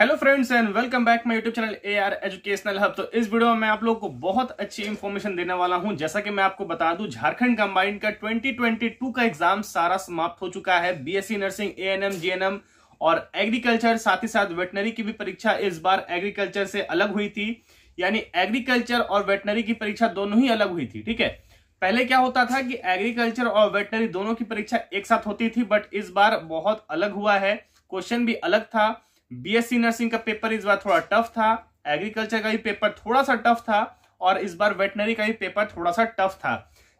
hello friends and welcome back my YouTube channel A R educational hub तो इस video में मैं आप लोगों को बहुत अच्छी इन्फॉर्मेशन देने वाला हूं जैसा कि मैं आपको बता दूं झारखंड कंबाइंड का 2022 का एग्जाम सारा समाप्त हो चुका है बीएससी नर्सिंग एएनएम जीएनएम और एग्रीकल्चर साथ ही साथ वेटनरी की भी परीक्षा इस बार एग्रीकल्चर से अलग हुई थी यानी एग्रीकल्चर और वेटनरी की परीक्षा दोनों ही अलग हुई थी ठीक है पहले क्या होता था कि एग्रीकल्चर और वेटनरी दोनों की परीक्षा एक साथ होती थी बट इस बार बहुत अलग हुआ है क्वेश्चन भी अलग था बीएससी नर्सिंग का पेपर इस बार थोड़ा टफ था एग्रीकल्चर का भी पेपर थोड़ा सा टफ था और इस बार वेटनरी का भी पेपर थोड़ा सा टफ था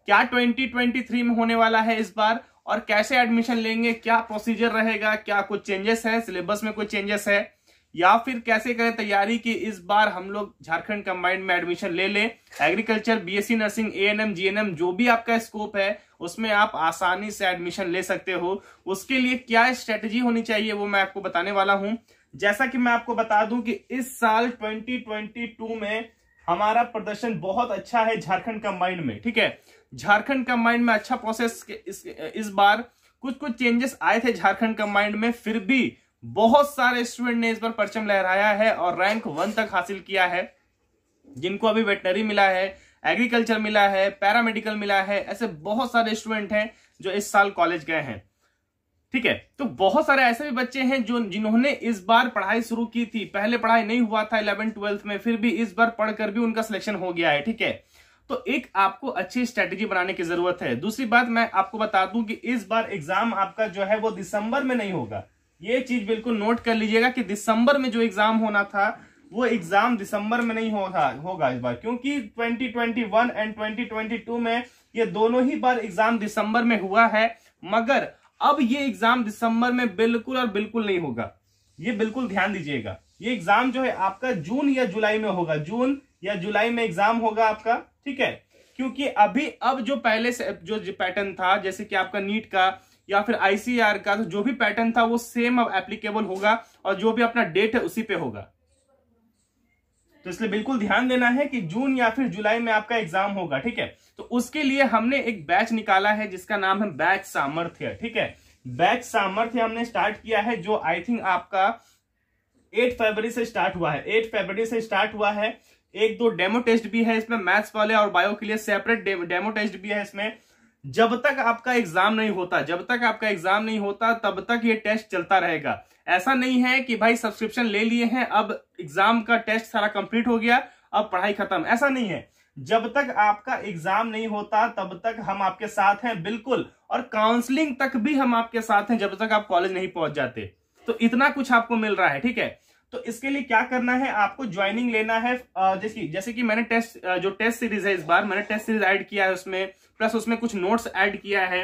क्या 2023 में होने वाला है इस बार और कैसे एडमिशन लेंगे क्या प्रोसीजर रहेगा क्या कुछ चेंजेस है सिलेबस में कुछ चेंजेस है या फिर कैसे करें तैयारी कि इस बार हम लोग झारखंड कंबाइंड में एडमिशन ले लें agriculture BSc nursing ANM GNM जो भी आपका स्कोप है उसमें आप आसानी से एडमिशन ले सकते हो उसके लिए क्या स्ट्रेटजी होनी चाहिए वो मैं आपको बताने वाला हूं जैसा कि मैं आपको बता दूं कि इस साल 2022 में हमारा प्रदर्शन बहुत अच्छा है झारखंड कंबाइंड में ठीक है झारखंड कंबाइंड में अच्छा प्रोसेस इस, इस बार कुछ कुछ चेंजेस आए थे झारखंड कंबाइंड में फिर भी बहुत सारे स्टूडेंट ने इस बार परचम लहराया है और रैंक वन तक हासिल किया है जिनको अभी वेटनरी मिला है एग्रीकल्चर मिला है पैरामेडिकल मिला है ऐसे बहुत सारे स्टूडेंट हैं जो इस साल कॉलेज गए हैं ठीक है तो बहुत सारे ऐसे भी बच्चे हैं जो जिन्होंने इस बार पढ़ाई शुरू की थी पहले पढ़ाई नहीं हुआ था इलेवन ट्वेल्थ में फिर भी इस बार पढ़कर भी उनका सिलेक्शन हो गया है ठीक है तो एक आपको अच्छी स्ट्रेटेजी बनाने की जरूरत है दूसरी बात मैं आपको बता दूं कि इस बार एग्जाम आपका जो है वो दिसंबर में नहीं होगा ये चीज बिल्कुल नोट कर लीजिएगा कि दिसंबर में जो एग्जाम होना था वो एग्जाम दिसंबर में नहीं होगा होगा इस बार क्योंकि 2021 एंड 2022 में ये दोनों ही बार एग्जाम दिसंबर में हुआ है मगर अब ये एग्जाम दिसंबर में बिल्कुल और बिल्कुल नहीं होगा ये बिल्कुल ध्यान दीजिएगा ये एग्जाम जो है आपका जून या जुलाई में होगा जून या जुलाई में एग्जाम होगा आपका ठीक है क्योंकि अभी अब जो पहले से जो, पैटर्न था जैसे कि आपका नीट का या फिर आईसीआर e का तो जो भी पैटर्न था वो सेम अब एप्लीकेबल होगा और जो भी अपना डेट है उसी पे होगा तो इसलिए बिल्कुल ध्यान देना है कि जून या फिर जुलाई में आपका एग्जाम होगा ठीक है तो उसके लिए हमने एक बैच निकाला है जिसका नाम है बैच सामर्थ्य ठीक है बैच सामर्थ्य हमने स्टार्ट किया है जो आई थिंक आपका 8 फरवरी से स्टार्ट हुआ है 8 फरवरी से स्टार्ट हुआ है एक दो डेमो टेस्ट भी है इसमें मैथ्स वाले और बायो के लिए सेपरेट डेमो टेस्ट भी है इसमें जब तक आपका एग्जाम नहीं होता जब तक आपका एग्जाम नहीं होता तब तक ये टेस्ट चलता रहेगा ऐसा नहीं है कि भाई सब्सक्रिप्शन ले लिए हैं अब एग्जाम का टेस्ट सारा कंप्लीट हो गया अब पढ़ाई खत्म ऐसा नहीं है जब तक आपका एग्जाम नहीं होता तब तक हम आपके साथ हैं बिल्कुल और काउंसलिंग तक भी हम आपके साथ हैं जब तक आप कॉलेज नहीं पहुंच जाते तो इतना कुछ आपको मिल रहा है ठीक है तो इसके लिए क्या करना है आपको ज्वाइनिंग लेना है जैसे जैसे कि मैंने टेस्ट जो टेस्ट सीरीज है इस बार मैंने टेस्ट सीरीज ऐड किया है उसमें प्लस उसमें कुछ नोट्स ऐड किया है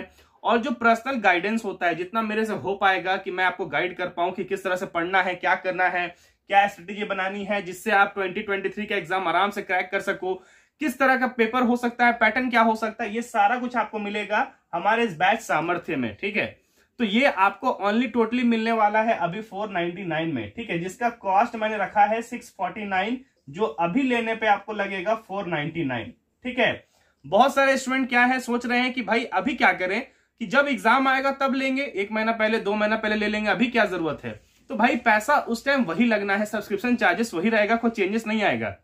और जो पर्सनल गाइडेंस होता है जितना मेरे से हो पाएगा कि मैं आपको गाइड कर पाऊं कि किस तरह से पढ़ना है क्या करना है क्या स्ट्रेटेजी बनानी है जिससे आप ट्वेंटी का एग्जाम आराम से क्रैक कर सको किस तरह का पेपर हो सकता है पैटर्न क्या हो सकता है ये सारा कुछ आपको मिलेगा हमारे इस बैच सामर्थ्य में ठीक है तो ये आपको ओनली टोटली मिलने वाला है अभी 499 में ठीक है जिसका कॉस्ट मैंने रखा है 649 जो अभी लेने पे आपको लगेगा 499 ठीक है बहुत सारे स्टूडेंट क्या है सोच रहे हैं कि भाई अभी क्या करें कि जब एग्जाम आएगा तब लेंगे एक महीना पहले दो महीना पहले ले लेंगे अभी क्या जरूरत है तो भाई पैसा उस टाइम वही लगना है सब्सक्रिप्शन चार्जेस वही रहेगा कोई चेंजेस नहीं आएगा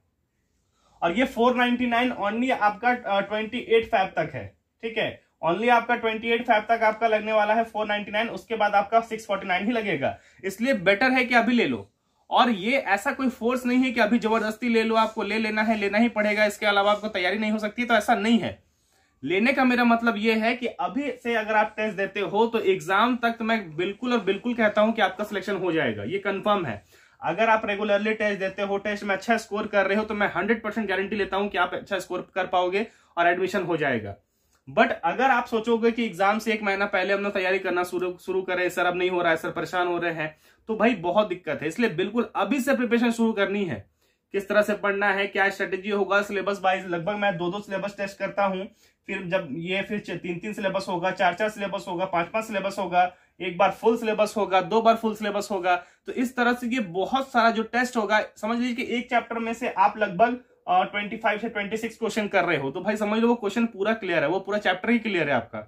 और ये 499 ओनली आपका 28 एट तक है ठीक है ओनली आपका ट्वेंटी एट फाइव तक आपका लगने वाला है फोर नाइनटी नाइन उसके बाद आपका सिक्स फोर्टी नाइन ही लगेगा इसलिए बेटर है कि अभी ले लो और ये ऐसा कोई फोर्स नहीं है कि अभी जबरदस्ती ले लो आपको ले लेना है लेना ही पड़ेगा इसके अलावा आपको तैयारी नहीं हो सकती तो ऐसा नहीं है लेने का मेरा मतलब यह है कि अभी से अगर आप टेस्ट देते हो तो एग्जाम तक तो मैं बिल्कुल और बिल्कुल कहता हूं कि आपका सिलेक्शन हो जाएगा ये कंफर्म है अगर आप रेगुलरली टेस्ट देते हो टेस्ट में अच्छा स्कोर कर रहे हो तो मैं हंड्रेड परसेंट गारंटी लेता हूं कि आप अच्छा स्कोर कर पाओगे और एडमिशन हो जाएगा बट अगर आप सोचोगे कि एग्जाम से एक महीना पहले हमने तैयारी करना शुरू शुरू करे सर अब नहीं हो रहा है सर परेशान हो रहे हैं तो भाई बहुत दिक्कत है इसलिए बिल्कुल अभी से प्रिपरेशन शुरू करनी है किस तरह से पढ़ना है क्या स्ट्रेटेजी होगा सिलेबस वाइज लगभग मैं दो दो सिलेबस टेस्ट करता हूँ फिर जब ये फिर तीन तीन सिलेबस होगा चार चार सिलेबस होगा पांच पांच सिलेबस होगा एक बार फुल सिलेबस होगा दो बार फुल सिलेबस होगा तो इस तरह से ये बहुत सारा जो टेस्ट होगा समझ लीजिए कि एक चैप्टर में से आप लगभग ट्वेंटी फाइव से ट्वेंटी सिक्स क्वेश्चन कर रहे हो तो भाई समझ लो वो क्वेश्चन पूरा क्लियर है वो पूरा चैप्टर ही क्लियर है आपका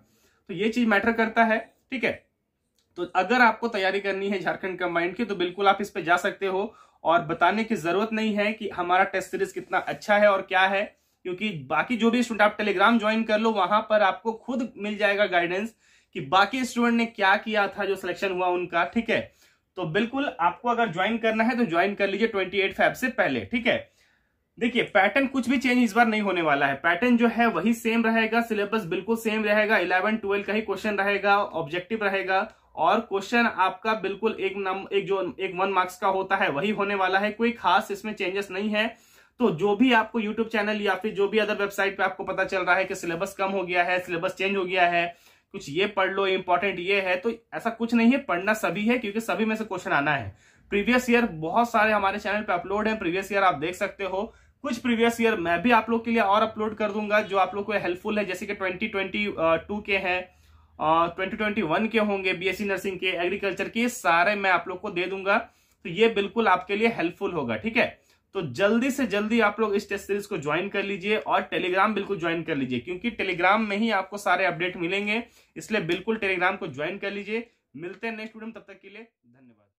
तो ये चीज मैटर करता है ठीक है तो अगर आपको तैयारी करनी है झारखंड कंबाइंड की तो बिल्कुल आप इस पे जा सकते हो और बताने की जरूरत नहीं है कि हमारा टेस्ट सीरीज कितना अच्छा है और क्या है क्योंकि बाकी जो भी स्टूडेंट आप टेलीग्राम ज्वाइन कर लो वहां पर आपको खुद मिल जाएगा गाइडेंस कि बाकी स्टूडेंट ने क्या किया था जो सिलेक्शन हुआ उनका ठीक है तो बिल्कुल आपको अगर ज्वाइन करना है तो ज्वाइन कर लीजिए ट्वेंटी एट से पहले ठीक है देखिए पैटर्न कुछ भी चेंज इस बार नहीं होने वाला है पैटर्न जो है वही सेम रहेगा सिलेबस बिल्कुल सेम रहेगा इलेवन ट्वेल्व का ही क्वेश्चन रहेगा ऑब्जेक्टिव रहेगा और क्वेश्चन आपका बिल्कुल एक नम एक जो एक वन मार्क्स का होता है वही होने वाला है कोई खास इसमें चेंजेस नहीं है तो जो भी आपको यूट्यूब चैनल या फिर जो भी अदर वेबसाइट पे आपको पता चल रहा है कि सिलेबस कम हो गया है सिलेबस चेंज हो गया है कुछ ये पढ़ लो इम्पोर्टेंट ये है तो ऐसा कुछ नहीं है पढ़ना सभी है क्योंकि सभी में से क्वेश्चन आना है प्रीवियस ईयर बहुत सारे हमारे चैनल पे अपलोड है प्रीवियस ईयर आप देख सकते हो कुछ प्रीवियस ईयर मैं भी आप लोग के लिए और अपलोड कर दूंगा जो आप लोग को हेल्पफुल है जैसे कि ट्वेंटी ट्वेंटी टू के हैं ट्वेंटी ट्वेंटी वन के होंगे बीएससी नर्सिंग के एग्रीकल्चर के सारे मैं आप लोग को दे दूंगा तो ये बिल्कुल आपके लिए हेल्पफुल होगा ठीक है तो जल्दी से जल्दी आप लोग इस टेस्ट सीरीज को ज्वाइन कर लीजिए और टेलीग्राम बिल्कुल ज्वाइन कर लीजिए क्योंकि टेलीग्राम में ही आपको सारे अपडेट मिलेंगे इसलिए बिल्कुल टेलीग्राम को ज्वाइन कर लीजिए मिलते हैं नेक्स्ट वीडियो में तब तक के लिए धन्यवाद